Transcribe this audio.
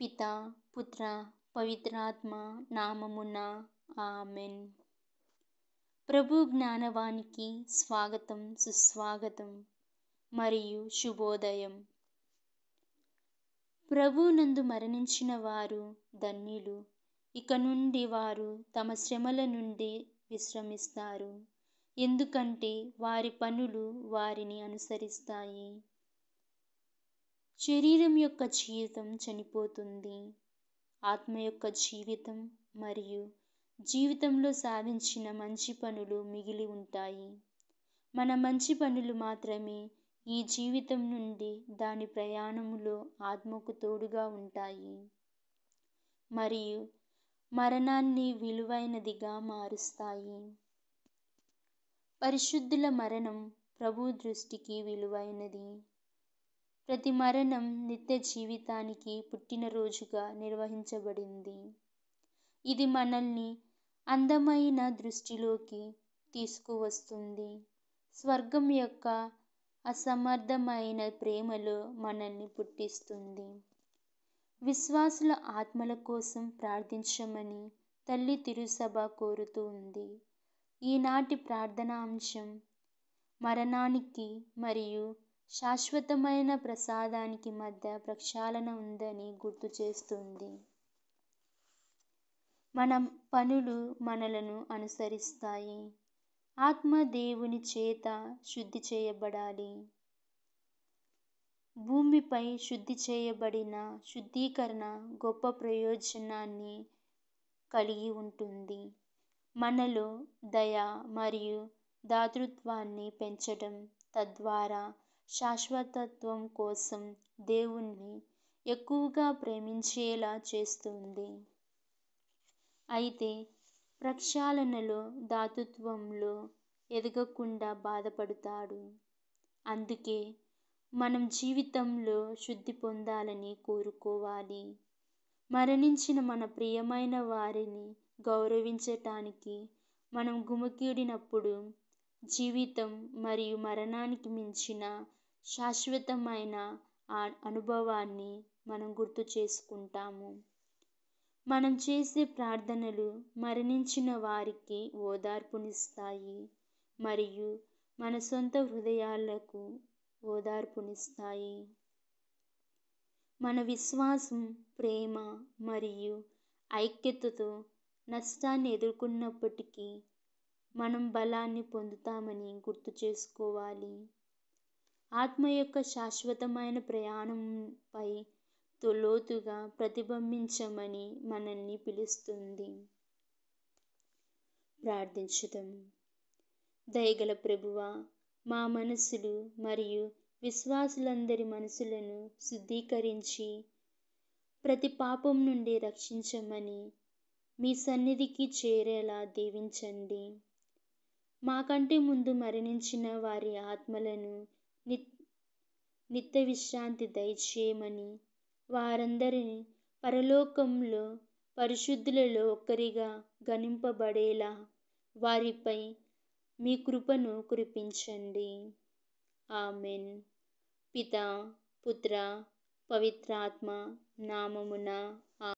పిత పుత్ర పవిత్రాత్మ నామమున ఆమెన్ ప్రభు జ్ఞానవానికి స్వాగతం సుస్వాగతం మరియు శుభోదయం ప్రభునందు మరణించిన వారు ధన్యులు ఇక నుండి వారు తమ శ్రమల నుండి విశ్రమిస్తారు ఎందుకంటే వారి పనులు వారిని అనుసరిస్తాయి శరీరం యొక్క జీవితం చనిపోతుంది ఆత్మ యొక్క జీవితం మరియు జీవితంలో సాధించిన మంచి పనులు మిగిలి ఉంటాయి మన మంచి పనులు మాత్రమే ఈ జీవితం నుండి దాని ప్రయాణములో ఆత్మకు తోడుగా ఉంటాయి మరియు మరణాన్ని విలువైనదిగా మారుస్తాయి పరిశుద్ధుల మరణం ప్రభు దృష్టికి విలువైనది ప్రతి మరణం నిత్య జీవితానికి పుట్టినరోజుగా నిర్వహించబడింది ఇది మనల్ని అందమైన దృష్టిలోకి తీసుకువస్తుంది స్వర్గం యొక్క అసమర్థమైన ప్రేమలో మనల్ని పుట్టిస్తుంది విశ్వాసుల ఆత్మల కోసం ప్రార్థించమని తల్లి తిరుసభ కోరుతూ ఉంది ఈనాటి ప్రార్థనాంశం మరణానికి మరియు శాశ్వతమైన ప్రసాదానికి మధ్య ప్రక్షాళన ఉందని గుర్తు చేస్తుంది మనం పనులు మనలను అనుసరిస్తాయి ఆత్మ దేవుని చేత శుద్ధి చేయబడాలి భూమిపై శుద్ధి చేయబడిన శుద్ధీకరణ గొప్ప ప్రయోజనాన్ని కలిగి ఉంటుంది మనలో దయ మరియు దాతృత్వాన్ని పెంచడం తద్వారా శాశ్వతత్వం కోసం దేవుణ్ణి ఎక్కువగా ప్రేమించేలా చేస్తుంది అయితే ప్రక్షాళనలో దాతృత్వంలో ఎదగకుండా బాధపడతాడు అందుకే మనం జీవితంలో శుద్ధి పొందాలని కోరుకోవాలి మరణించిన మన ప్రియమైన వారిని గౌరవించటానికి మనం గుమికీడినప్పుడు జీవితం మరియు మరణానికి మించిన శాశ్వతమైన ఆ అనుభవాన్ని మనం గుర్తు చేసుకుంటాము మనం చేసే ప్రార్థనలు మరణించిన వారికి ఓదార్పునిస్తాయి మరియు మన సొంత హృదయాలకు ఓదార్పునిస్తాయి మన విశ్వాసం ప్రేమ మరియు ఐక్యతతో నష్టాన్ని ఎదుర్కొన్నప్పటికీ మనం బలాన్ని పొందుతామని గుర్తు చేసుకోవాలి ఆత్మ యొక్క శాశ్వతమైన ప్రయాణంపై లోతుగా ప్రతిబింబించమని మనల్ని పిలుస్తుంది ప్రార్థించుదాం దయగల ప్రభువ మా మనసులు మరియు విశ్వాసులందరి మనసులను శుద్ధీకరించి ప్రతి పాపం నుండి రక్షించమని మీ సన్నిధికి చేరేలా దీవించండి మాకంటే ముందు మరణించిన వారి ఆత్మలను నిత్ నిత్య విశ్రాంతి దయచేయమని వారందరిని పరలోకంలో పరిశుద్ధులలో ఒకరిగా గణింపబడేలా వారిపై మీ కృపను కురిపించండి ఆమెన్ పిత పుత్ర పవిత్రాత్మ నామమున